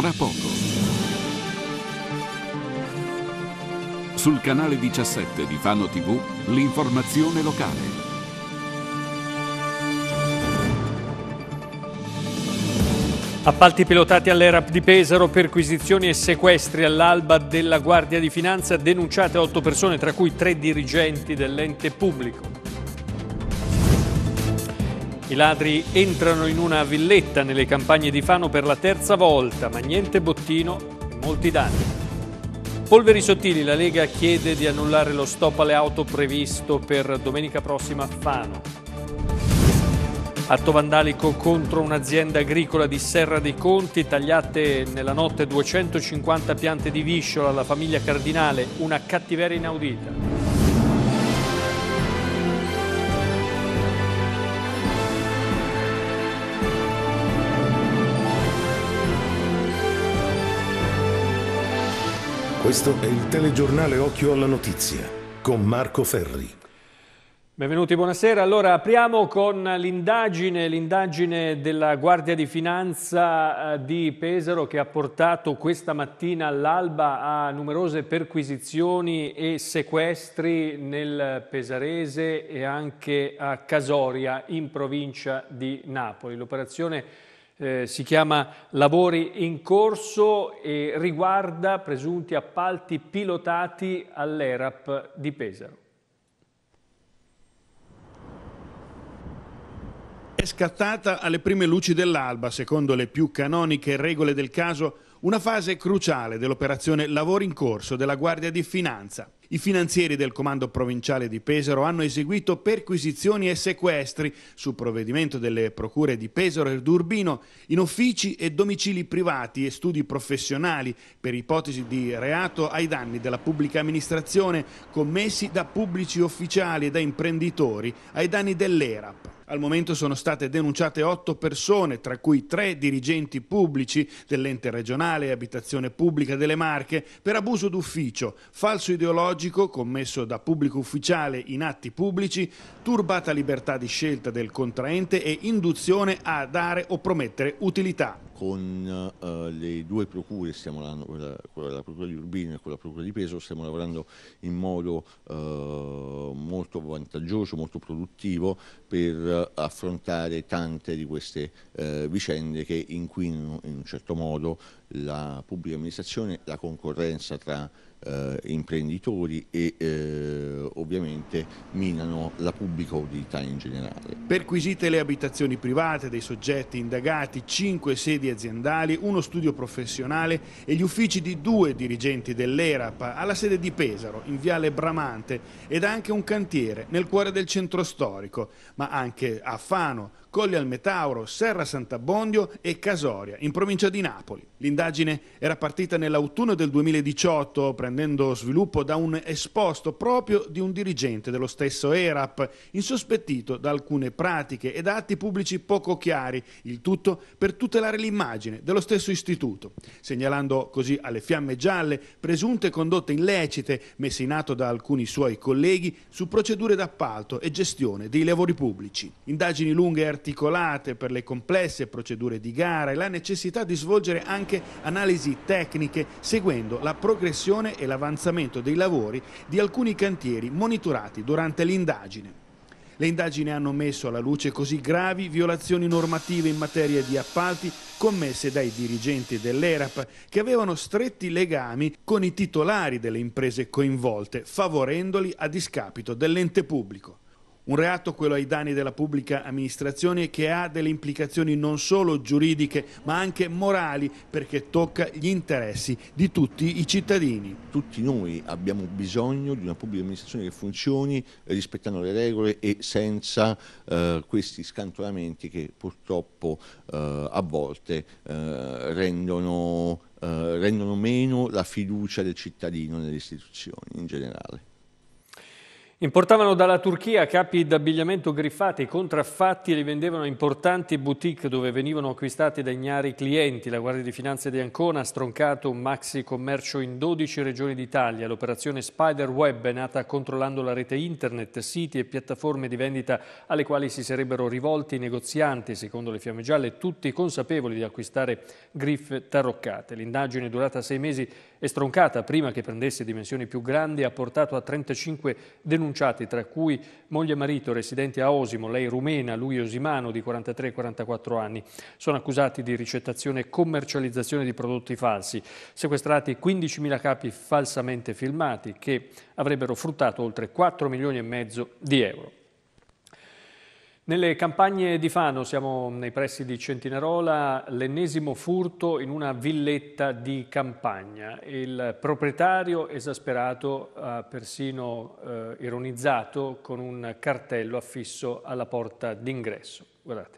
tra poco. Sul canale 17 di Fano TV, l'informazione locale. Appalti pilotati all'ERAP di Pesaro, perquisizioni e sequestri all'alba della Guardia di Finanza, denunciate a otto persone, tra cui tre dirigenti dell'ente pubblico. I ladri entrano in una villetta nelle campagne di Fano per la terza volta, ma niente bottino molti danni. Polveri sottili, la Lega chiede di annullare lo stop alle auto previsto per domenica prossima a Fano. Atto vandalico contro un'azienda agricola di Serra dei Conti, tagliate nella notte 250 piante di visciola alla famiglia Cardinale, una cattiveria inaudita. Questo è il telegiornale Occhio alla Notizia con Marco Ferri. Benvenuti, buonasera. Allora apriamo con l'indagine, l'indagine della Guardia di Finanza eh, di Pesaro che ha portato questa mattina all'alba a numerose perquisizioni e sequestri nel Pesarese e anche a Casoria in provincia di Napoli. L'operazione eh, si chiama Lavori in corso e riguarda presunti appalti pilotati all'ERAP di Pesaro. È scattata alle prime luci dell'alba, secondo le più canoniche regole del caso, una fase cruciale dell'operazione Lavori in corso della Guardia di Finanza. I finanzieri del Comando Provinciale di Pesaro hanno eseguito perquisizioni e sequestri su provvedimento delle procure di Pesaro e Durbino in uffici e domicili privati e studi professionali per ipotesi di reato ai danni della pubblica amministrazione commessi da pubblici ufficiali e da imprenditori ai danni dell'ERAP. Al momento sono state denunciate otto persone, tra cui tre dirigenti pubblici dell'ente regionale e abitazione pubblica delle Marche, per abuso d'ufficio, falso ideologico commesso da pubblico ufficiale in atti pubblici, turbata libertà di scelta del contraente e induzione a dare o promettere utilità con eh, le due procure, stiamo lavorando, quella, quella, la procura di Urbino e con la procura di Peso, stiamo lavorando in modo eh, molto vantaggioso, molto produttivo per affrontare tante di queste eh, vicende che inquinano in un certo modo la pubblica amministrazione, la concorrenza tra eh, imprenditori e eh, ovviamente minano la pubblica utilità in generale. Perquisite le abitazioni private dei soggetti indagati, 5 sedi aziendali, uno studio professionale e gli uffici di due dirigenti dell'ERAP alla sede di Pesaro in Viale Bramante ed anche un cantiere nel cuore del centro storico, ma anche a Fano, Colli al Metauro, Serra Sant'Abbondio e Casoria, in provincia di Napoli. L'indagine era partita nell'autunno del 2018, prendendo sviluppo da un esposto proprio di un dirigente dello stesso ERAP, insospettito da alcune pratiche e da atti pubblici poco chiari, il tutto per tutelare l'immagine dello stesso istituto, segnalando così alle fiamme gialle presunte condotte illecite messe in atto da alcuni suoi colleghi su procedure d'appalto e gestione dei lavori pubblici. Indagini lunghe e articolate articolate per le complesse procedure di gara e la necessità di svolgere anche analisi tecniche seguendo la progressione e l'avanzamento dei lavori di alcuni cantieri monitorati durante l'indagine. Le indagini hanno messo alla luce così gravi violazioni normative in materia di appalti commesse dai dirigenti dell'ERAP che avevano stretti legami con i titolari delle imprese coinvolte, favorendoli a discapito dell'ente pubblico. Un reato quello ai danni della pubblica amministrazione che ha delle implicazioni non solo giuridiche ma anche morali perché tocca gli interessi di tutti i cittadini. Tutti noi abbiamo bisogno di una pubblica amministrazione che funzioni rispettando le regole e senza eh, questi scantonamenti che purtroppo eh, a volte eh, rendono, eh, rendono meno la fiducia del cittadino nelle istituzioni in generale. Importavano dalla Turchia capi d'abbigliamento griffati, contraffatti e li vendevano a importanti boutique dove venivano acquistati da ignari clienti. La Guardia di Finanza di Ancona ha stroncato un maxi commercio in 12 regioni d'Italia. L'operazione Spiderweb è nata controllando la rete internet, siti e piattaforme di vendita alle quali si sarebbero rivolti i negozianti, secondo le fiamme gialle, tutti consapevoli di acquistare griffe taroccate. L'indagine durata sei mesi e stroncata prima che prendesse dimensioni più grandi ha portato a 35 denunciati, tra cui moglie e marito residenti a Osimo, lei rumena, lui osimano di 43 44 anni. Sono accusati di ricettazione e commercializzazione di prodotti falsi, sequestrati 15.000 capi falsamente filmati che avrebbero fruttato oltre 4 milioni e mezzo di euro. Nelle campagne di Fano, siamo nei pressi di Centinarola, l'ennesimo furto in una villetta di campagna. Il proprietario esasperato ha persino eh, ironizzato con un cartello affisso alla porta d'ingresso. Guardate.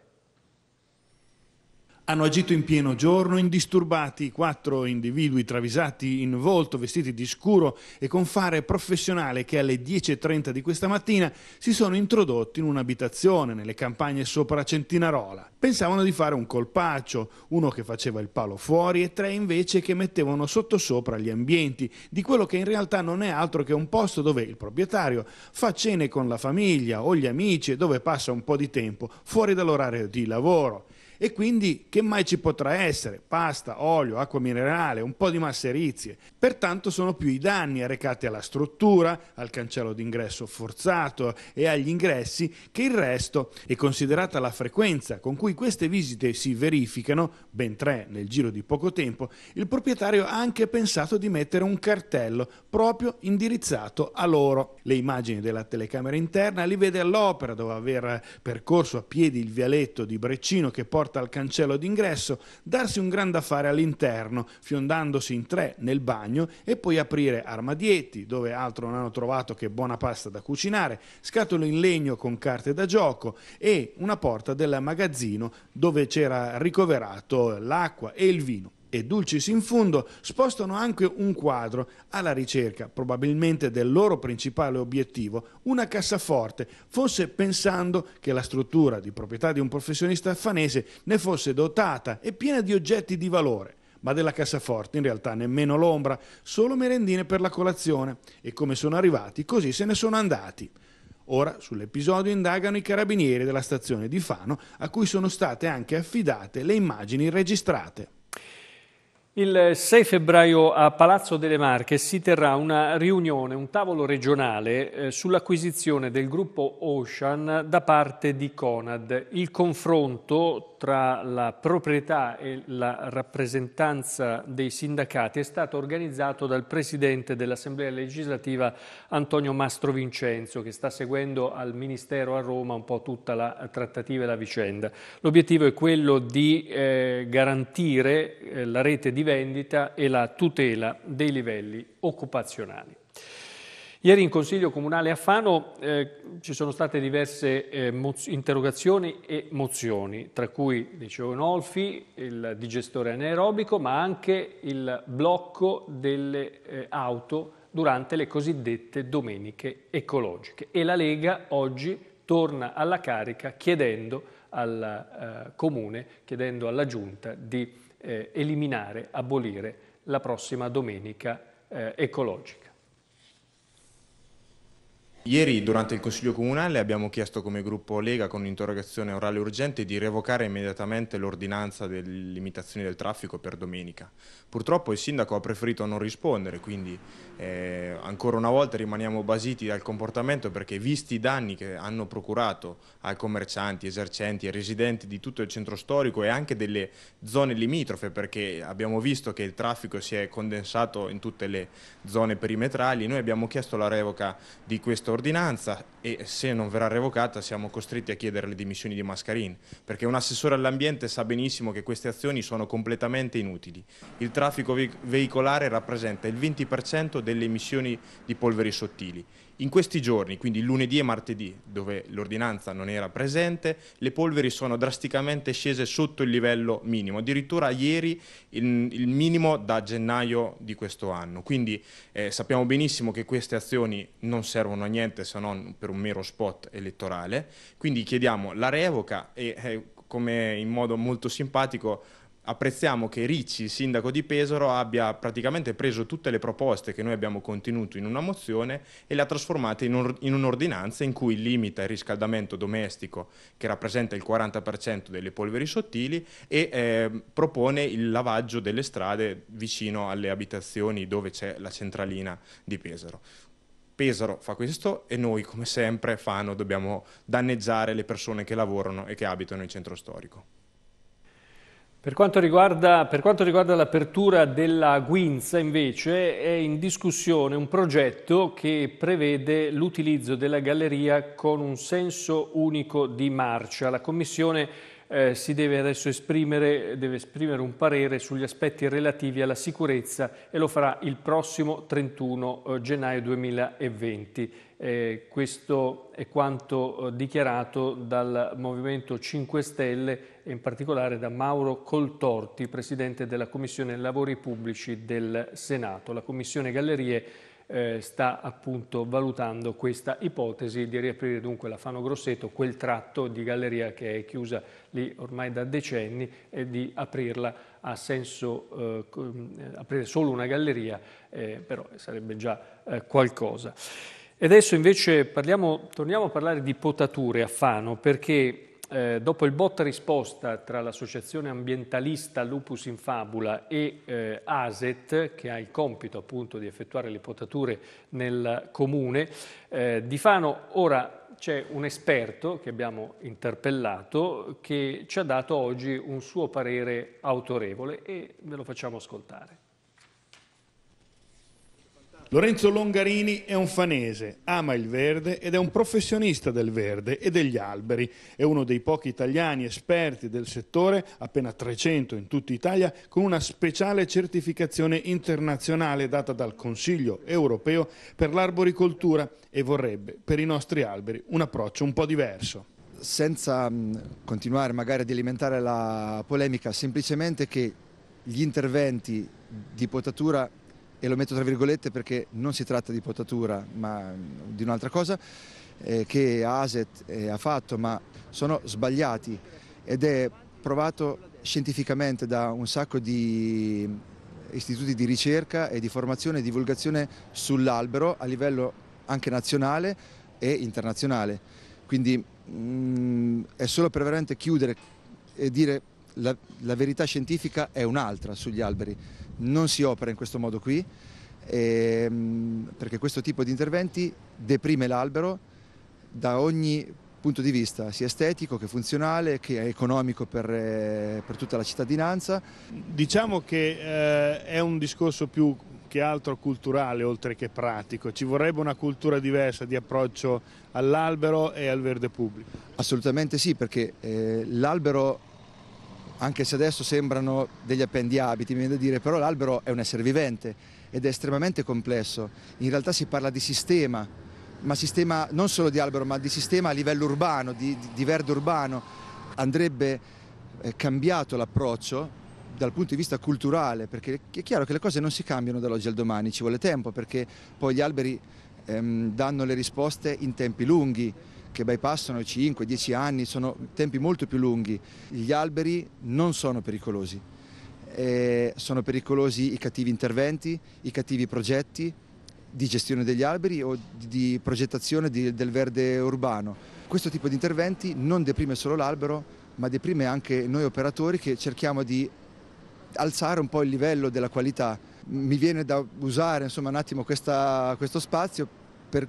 Hanno agito in pieno giorno, indisturbati, quattro individui travisati in volto, vestiti di scuro e con fare professionale che alle 10.30 di questa mattina si sono introdotti in un'abitazione nelle campagne sopra Centinarola. Pensavano di fare un colpaccio, uno che faceva il palo fuori e tre invece che mettevano sottosopra gli ambienti, di quello che in realtà non è altro che un posto dove il proprietario fa cene con la famiglia o gli amici e dove passa un po' di tempo fuori dall'orario di lavoro. E quindi che mai ci potrà essere? Pasta, olio, acqua minerale, un po' di masserizie. Pertanto sono più i danni arrecati alla struttura, al cancello d'ingresso forzato e agli ingressi che il resto. E considerata la frequenza con cui queste visite si verificano, ben tre nel giro di poco tempo, il proprietario ha anche pensato di mettere un cartello proprio indirizzato a loro. Le immagini della telecamera interna li vede all'opera dopo aver percorso a piedi il vialetto di Breccino che porta porta al cancello d'ingresso, darsi un gran da fare all'interno, fiondandosi in tre nel bagno e poi aprire armadietti, dove altro non hanno trovato che buona pasta da cucinare, scatole in legno con carte da gioco e una porta del magazzino dove c'era ricoverato l'acqua e il vino e Dulcis in fundo spostano anche un quadro alla ricerca, probabilmente del loro principale obiettivo, una cassaforte, forse pensando che la struttura di proprietà di un professionista affanese ne fosse dotata e piena di oggetti di valore ma della cassaforte in realtà nemmeno l'ombra, solo merendine per la colazione. E come sono arrivati, così se ne sono andati. Ora sull'episodio indagano i carabinieri della stazione di Fano, a cui sono state anche affidate le immagini registrate. Il 6 febbraio a Palazzo delle Marche si terrà una riunione, un tavolo regionale eh, sull'acquisizione del gruppo Ocean da parte di Conad. Il confronto tra la proprietà e la rappresentanza dei sindacati è stato organizzato dal presidente dell'Assemblea legislativa Antonio Mastro Vincenzo che sta seguendo al Ministero a Roma un po' tutta la trattativa e la vicenda. L'obiettivo è quello di eh, garantire eh, la rete di vendita e la tutela dei livelli occupazionali. Ieri in Consiglio Comunale a Fano eh, ci sono state diverse eh, interrogazioni e mozioni, tra cui, dicevo, Nolfi, il digestore anaerobico, ma anche il blocco delle eh, auto durante le cosiddette domeniche ecologiche. E la Lega oggi torna alla carica chiedendo al eh, Comune, chiedendo alla Giunta di eh, eliminare, abolire la prossima domenica eh, ecologica. Ieri durante il Consiglio Comunale abbiamo chiesto come gruppo Lega con un'interrogazione orale urgente di revocare immediatamente l'ordinanza delle limitazioni del traffico per domenica. Purtroppo il sindaco ha preferito non rispondere, quindi eh, ancora una volta rimaniamo basiti dal comportamento perché visti i danni che hanno procurato ai commercianti, esercenti e residenti di tutto il centro storico e anche delle zone limitrofe perché abbiamo visto che il traffico si è condensato in tutte le zone perimetrali, noi abbiamo chiesto la revoca di questo questa ordinanza e se non verrà revocata siamo costretti a chiedere le dimissioni di Mascarin, perché un assessore all'ambiente sa benissimo che queste azioni sono completamente inutili. Il traffico veicolare rappresenta il 20% delle emissioni di polveri sottili. In questi giorni, quindi lunedì e martedì, dove l'ordinanza non era presente, le polveri sono drasticamente scese sotto il livello minimo, addirittura ieri il, il minimo da gennaio di questo anno. Quindi eh, sappiamo benissimo che queste azioni non servono a niente se non per un mero spot elettorale, quindi chiediamo la revoca e eh, come in modo molto simpatico apprezziamo che Ricci, sindaco di Pesaro, abbia praticamente preso tutte le proposte che noi abbiamo contenuto in una mozione e le ha trasformate in, un'ordinanza in cui limita il riscaldamento domestico che rappresenta il 40% delle polveri sottili e eh, propone il lavaggio delle strade vicino alle abitazioni dove c'è la centralina di Pesaro. Pesaro fa questo e noi come sempre Fano dobbiamo danneggiare le persone che lavorano e che abitano il centro storico. Per quanto, riguarda, per quanto riguarda l'apertura della Guinza invece è in discussione un progetto che prevede l'utilizzo della galleria con un senso unico di marcia. La Commissione eh, si deve adesso esprimere, deve esprimere un parere sugli aspetti relativi alla sicurezza e lo farà il prossimo 31 eh, gennaio 2020. Eh, questo è quanto eh, dichiarato dal Movimento 5 Stelle in particolare da Mauro Coltorti, presidente della Commissione Lavori Pubblici del Senato. La Commissione Gallerie eh, sta appunto valutando questa ipotesi di riaprire dunque la Fano Grosseto, quel tratto di galleria che è chiusa lì ormai da decenni, e di aprirla a senso, eh, aprire solo una galleria, eh, però sarebbe già eh, qualcosa. E adesso invece parliamo, torniamo a parlare di potature a Fano, perché eh, dopo il botta risposta tra l'associazione ambientalista Lupus in Fabula e eh, ASET, che ha il compito appunto di effettuare le potature nel comune, eh, di Fano ora c'è un esperto che abbiamo interpellato che ci ha dato oggi un suo parere autorevole e ve lo facciamo ascoltare. Lorenzo Longarini è un fanese, ama il verde ed è un professionista del verde e degli alberi. È uno dei pochi italiani esperti del settore, appena 300 in tutta Italia, con una speciale certificazione internazionale data dal Consiglio europeo per l'arboricoltura e vorrebbe per i nostri alberi un approccio un po' diverso senza mm, continuare magari ad alimentare la polemica, semplicemente che gli interventi di potatura e lo metto tra virgolette perché non si tratta di potatura ma mm, di un'altra cosa eh, che ASET eh, ha fatto ma sono sbagliati ed è provato scientificamente da un sacco di mm, istituti di ricerca e di formazione e divulgazione sull'albero a livello anche nazionale e internazionale quindi mh, mm, è solo per veramente chiudere e dire la, la verità scientifica è un'altra sugli alberi, non si opera in questo modo qui eh, perché questo tipo di interventi deprime l'albero da ogni punto di vista, sia estetico che funzionale, che economico per, eh, per tutta la cittadinanza. Diciamo che eh, è un discorso più che altro culturale oltre che pratico, ci vorrebbe una cultura diversa di approccio all'albero e al verde pubblico. Assolutamente sì, perché eh, l'albero anche se adesso sembrano degli appendiabiti, mi viene da dire, però l'albero è un essere vivente ed è estremamente complesso. In realtà si parla di sistema, ma sistema non solo di albero, ma di sistema a livello urbano, di, di verde urbano. Andrebbe eh, cambiato l'approccio dal punto di vista culturale, perché è chiaro che le cose non si cambiano dall'oggi al domani, ci vuole tempo, perché poi gli alberi ehm, danno le risposte in tempi lunghi che bypassano 5-10 anni, sono tempi molto più lunghi. Gli alberi non sono pericolosi, eh, sono pericolosi i cattivi interventi, i cattivi progetti di gestione degli alberi o di progettazione di, del verde urbano. Questo tipo di interventi non deprime solo l'albero, ma deprime anche noi operatori che cerchiamo di alzare un po' il livello della qualità. Mi viene da usare insomma, un attimo questa, questo spazio per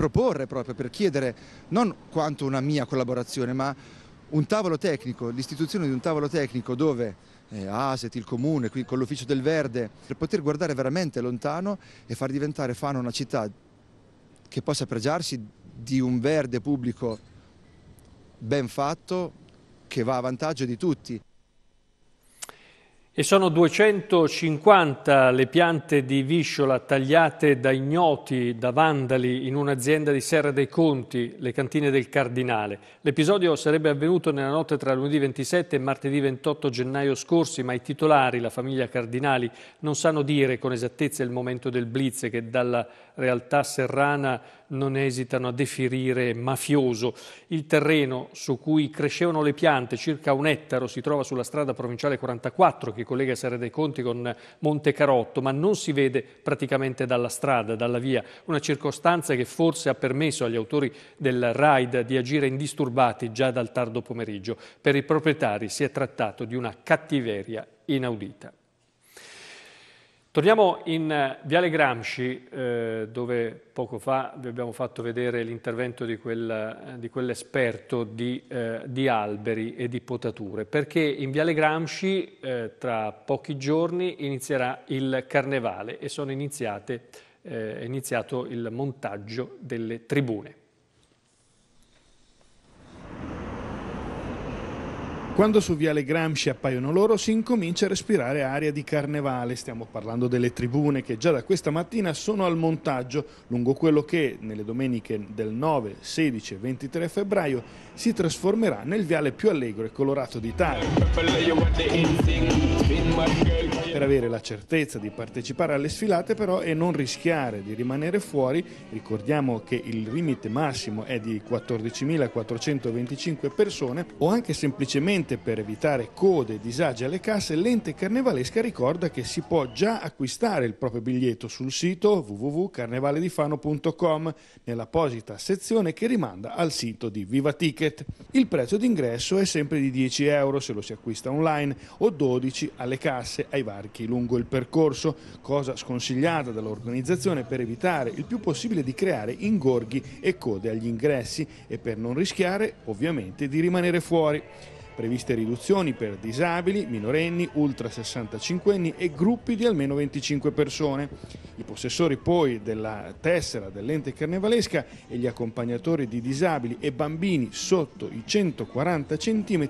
proporre proprio, per chiedere non quanto una mia collaborazione, ma un tavolo tecnico, l'istituzione di un tavolo tecnico dove eh, ASET, il comune, qui con l'ufficio del verde, per poter guardare veramente lontano e far diventare Fano una città che possa pregiarsi di un verde pubblico ben fatto che va a vantaggio di tutti e sono 250 le piante di Visciola tagliate da ignoti, da vandali, in un'azienda di Serra dei Conti, le cantine del Cardinale. L'episodio sarebbe avvenuto nella notte tra lunedì 27 e martedì 28 gennaio scorsi, ma i titolari, la famiglia Cardinali, non sanno dire con esattezza il momento del blitz che dalla realtà serrana non esitano a deferire mafioso. Il terreno su cui crescevano le piante, circa un ettaro, si trova sulla strada provinciale 44, che collega Serra dei Conti con Monte Carotto, ma non si vede praticamente dalla strada, dalla via. Una circostanza che forse ha permesso agli autori del raid di agire indisturbati già dal tardo pomeriggio. Per i proprietari si è trattato di una cattiveria inaudita. Torniamo in eh, Viale Gramsci, eh, dove poco fa vi abbiamo fatto vedere l'intervento di, quel, eh, di quell'esperto di, eh, di, alberi e di potature, perché in Viale Gramsci eh, tra pochi giorni inizierà il carnevale e sono iniziate, eh, è iniziato il montaggio delle tribune. Quando su Viale Gramsci appaiono loro si incomincia a respirare aria di carnevale, stiamo parlando delle tribune che già da questa mattina sono al montaggio lungo quello che nelle domeniche del 9, 16 e 23 febbraio si trasformerà nel viale più allegro e colorato d'Italia per avere la certezza di partecipare alle sfilate però e non rischiare di rimanere fuori. Ricordiamo che il limite massimo è di 14.425 persone o anche semplicemente per evitare code e disagi alle casse, l'ente carnevalesca ricorda che si può già acquistare il proprio biglietto sul sito www.carnevaledifano.com nell'apposita sezione che rimanda al sito di Viva Ticket. Il prezzo d'ingresso è sempre di 10 euro se lo si acquista online o 12 alle casse ai vari carichi lungo il percorso, cosa sconsigliata dall'organizzazione per evitare il più possibile di creare ingorghi e code agli ingressi e per non rischiare ovviamente di rimanere fuori. Previste riduzioni per disabili, minorenni, ultra 65 anni e gruppi di almeno 25 persone. I possessori poi della tessera dell'ente carnevalesca e gli accompagnatori di disabili e bambini sotto i 140 cm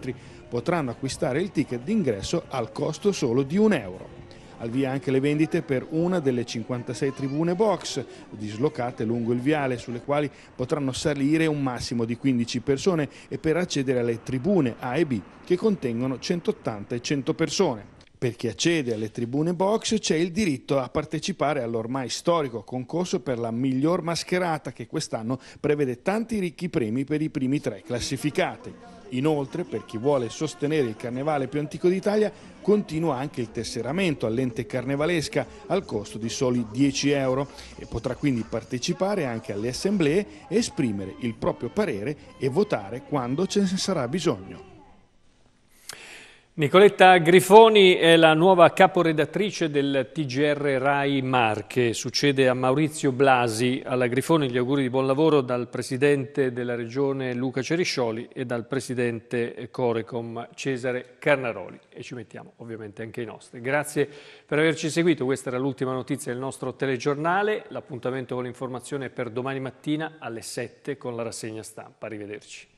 potranno acquistare il ticket d'ingresso al costo solo di un euro al via anche le vendite per una delle 56 tribune box dislocate lungo il viale sulle quali potranno salire un massimo di 15 persone e per accedere alle tribune A e B che contengono 180 e 100 persone. Per chi accede alle tribune box c'è il diritto a partecipare all'ormai storico concorso per la miglior mascherata che quest'anno prevede tanti ricchi premi per i primi tre classificati. Inoltre, per chi vuole sostenere il carnevale più antico d'Italia, continua anche il tesseramento all'ente carnevalesca al costo di soli 10 euro e potrà quindi partecipare anche alle assemblee, esprimere il proprio parere e votare quando ce ne sarà bisogno. Nicoletta Grifoni è la nuova caporedattrice del TGR Rai Marche. Succede a Maurizio Blasi. Alla Grifoni gli auguri di buon lavoro dal presidente della regione Luca Ceriscioli e dal presidente Corecom Cesare Carnaroli. E ci mettiamo ovviamente anche i nostri. Grazie per averci seguito. Questa era l'ultima notizia del nostro telegiornale. L'appuntamento con l'informazione è per domani mattina alle 7 con la rassegna stampa. Arrivederci.